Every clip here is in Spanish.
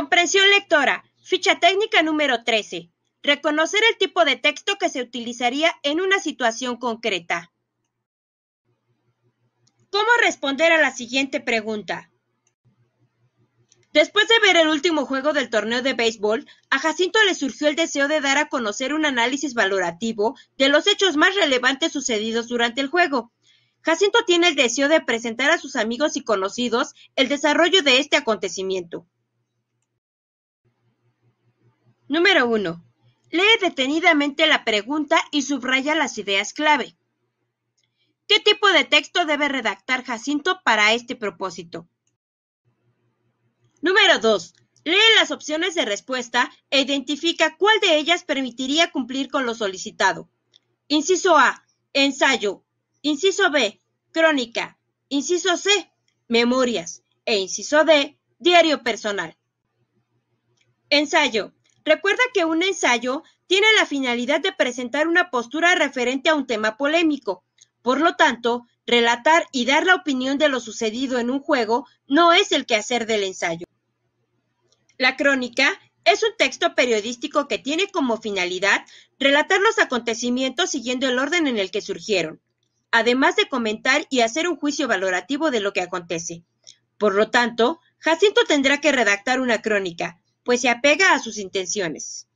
Comprensión lectora. Ficha técnica número 13. Reconocer el tipo de texto que se utilizaría en una situación concreta. ¿Cómo responder a la siguiente pregunta? Después de ver el último juego del torneo de béisbol, a Jacinto le surgió el deseo de dar a conocer un análisis valorativo de los hechos más relevantes sucedidos durante el juego. Jacinto tiene el deseo de presentar a sus amigos y conocidos el desarrollo de este acontecimiento. Número 1. Lee detenidamente la pregunta y subraya las ideas clave. ¿Qué tipo de texto debe redactar Jacinto para este propósito? Número 2. Lee las opciones de respuesta e identifica cuál de ellas permitiría cumplir con lo solicitado. Inciso A. Ensayo. Inciso B. Crónica. Inciso C. Memorias. E inciso D. Diario personal. Ensayo. Recuerda que un ensayo tiene la finalidad de presentar una postura referente a un tema polémico. Por lo tanto, relatar y dar la opinión de lo sucedido en un juego no es el quehacer del ensayo. La crónica es un texto periodístico que tiene como finalidad relatar los acontecimientos siguiendo el orden en el que surgieron, además de comentar y hacer un juicio valorativo de lo que acontece. Por lo tanto, Jacinto tendrá que redactar una crónica, pues se apega a sus intenciones.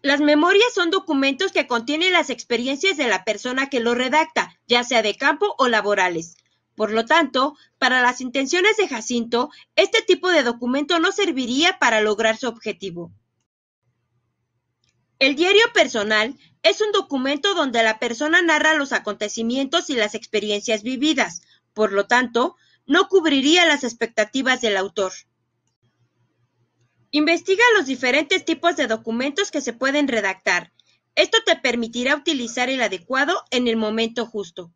Las memorias son documentos que contienen las experiencias de la persona que lo redacta, ya sea de campo o laborales. Por lo tanto, para las intenciones de Jacinto, este tipo de documento no serviría para lograr su objetivo. El diario personal es un documento donde la persona narra los acontecimientos y las experiencias vividas, por lo tanto, no cubriría las expectativas del autor. Investiga los diferentes tipos de documentos que se pueden redactar, esto te permitirá utilizar el adecuado en el momento justo.